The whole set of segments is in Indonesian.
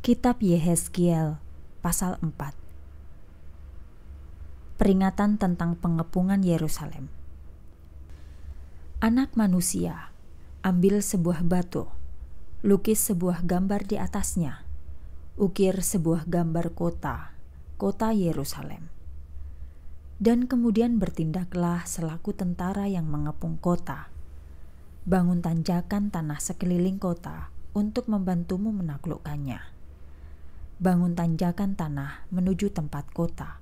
Kitab Yehezkiel pasal 4 Peringatan tentang pengepungan Yerusalem Anak manusia, ambil sebuah batu, lukis sebuah gambar di atasnya, ukir sebuah gambar kota, kota Yerusalem. Dan kemudian bertindaklah selaku tentara yang mengepung kota. Bangun tanjakan tanah sekeliling kota untuk membantumu menaklukkannya bangun tanjakan tanah menuju tempat kota.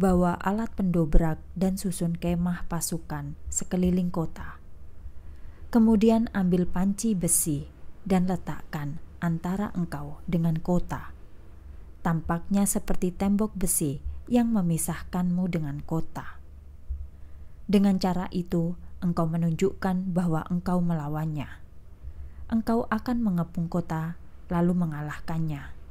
Bawa alat pendobrak dan susun kemah pasukan sekeliling kota. Kemudian ambil panci besi dan letakkan antara engkau dengan kota. Tampaknya seperti tembok besi yang memisahkanmu dengan kota. Dengan cara itu, engkau menunjukkan bahwa engkau melawannya. Engkau akan mengepung kota, lalu mengalahkannya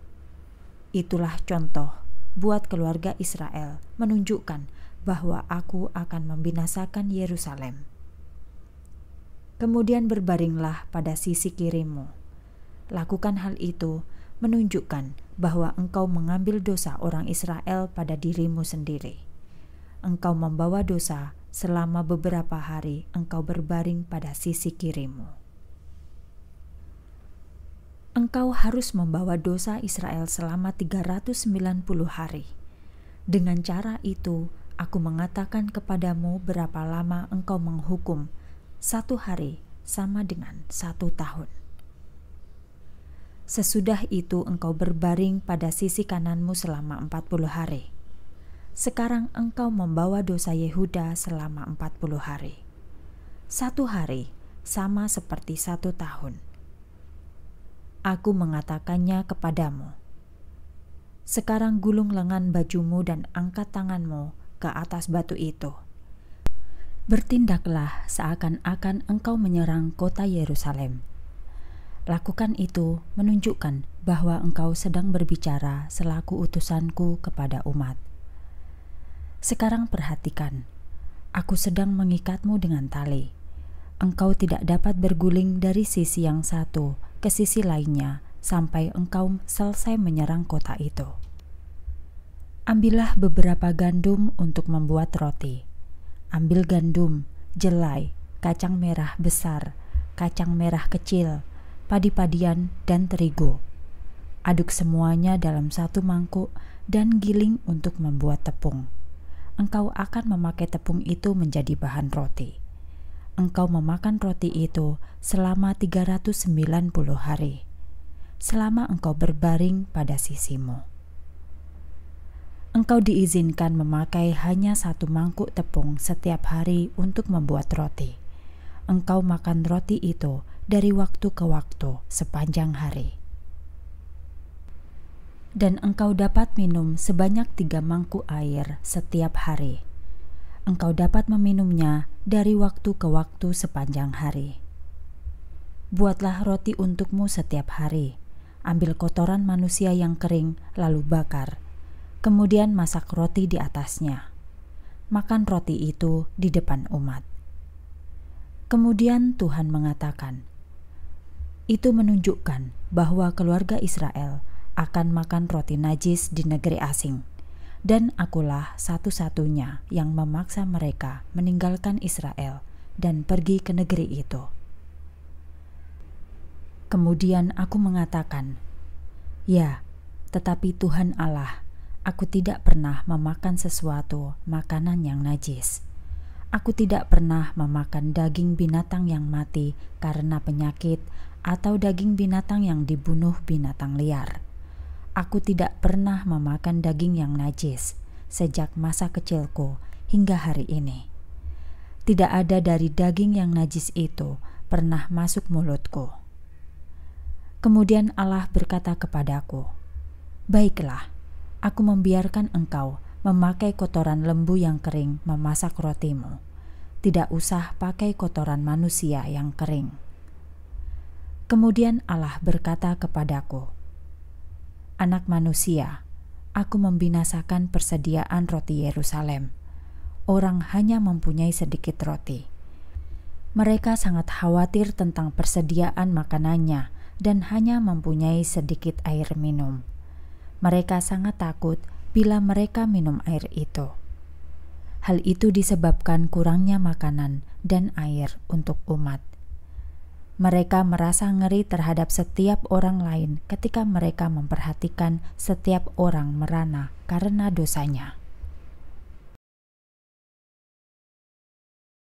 Itulah contoh buat keluarga Israel menunjukkan bahwa aku akan membinasakan Yerusalem. Kemudian berbaringlah pada sisi kirimu. Lakukan hal itu menunjukkan bahwa engkau mengambil dosa orang Israel pada dirimu sendiri. Engkau membawa dosa selama beberapa hari engkau berbaring pada sisi kirimu engkau harus membawa dosa Israel selama 390 hari. Dengan cara itu, aku mengatakan kepadamu berapa lama engkau menghukum. Satu hari sama dengan satu tahun. Sesudah itu engkau berbaring pada sisi kananmu selama 40 hari. Sekarang engkau membawa dosa Yehuda selama 40 hari. Satu hari sama seperti satu tahun aku mengatakannya kepadamu. Sekarang gulung lengan bajumu dan angkat tanganmu ke atas batu itu. Bertindaklah seakan-akan engkau menyerang kota Yerusalem. Lakukan itu menunjukkan bahwa engkau sedang berbicara selaku utusanku kepada umat. Sekarang perhatikan, aku sedang mengikatmu dengan tali. Engkau tidak dapat berguling dari sisi yang satu, ke sisi lainnya sampai engkau selesai menyerang kota itu. Ambillah beberapa gandum untuk membuat roti. Ambil gandum, jelai, kacang merah besar, kacang merah kecil, padi-padian, dan terigu. Aduk semuanya dalam satu mangkuk dan giling untuk membuat tepung. Engkau akan memakai tepung itu menjadi bahan roti engkau memakan roti itu selama 390 hari, selama engkau berbaring pada sisimu. Engkau diizinkan memakai hanya satu mangkuk tepung setiap hari untuk membuat roti. Engkau makan roti itu dari waktu ke waktu sepanjang hari dan engkau dapat minum sebanyak tiga mangkuk air setiap hari. Engkau dapat meminumnya dari waktu ke waktu sepanjang hari. Buatlah roti untukmu setiap hari. Ambil kotoran manusia yang kering, lalu bakar. Kemudian masak roti di atasnya. Makan roti itu di depan umat. Kemudian Tuhan mengatakan, "Itu menunjukkan bahwa keluarga Israel akan makan roti najis di negeri asing." dan akulah satu-satunya yang memaksa mereka meninggalkan Israel dan pergi ke negeri itu. Kemudian aku mengatakan, "Ya, tetapi Tuhan Allah, aku tidak pernah memakan sesuatu makanan yang najis. Aku tidak pernah memakan daging binatang yang mati karena penyakit atau daging binatang yang dibunuh binatang liar." Aku tidak pernah memakan daging yang najis sejak masa kecilku hingga hari ini. Tidak ada dari daging yang najis itu pernah masuk mulutku. Kemudian Allah berkata kepadaku, "Baiklah, aku membiarkan engkau memakai kotoran lembu yang kering memasak rotimu. Tidak usah pakai kotoran manusia yang kering." Kemudian Allah berkata kepadaku, Anak manusia, aku membinasakan persediaan roti Yerusalem. Orang hanya mempunyai sedikit roti. Mereka sangat khawatir tentang persediaan makanannya dan hanya mempunyai sedikit air minum. Mereka sangat takut bila mereka minum air itu. Hal itu disebabkan kurangnya makanan dan air untuk umat. Mereka merasa ngeri terhadap setiap orang lain ketika mereka memperhatikan setiap orang merana karena dosanya.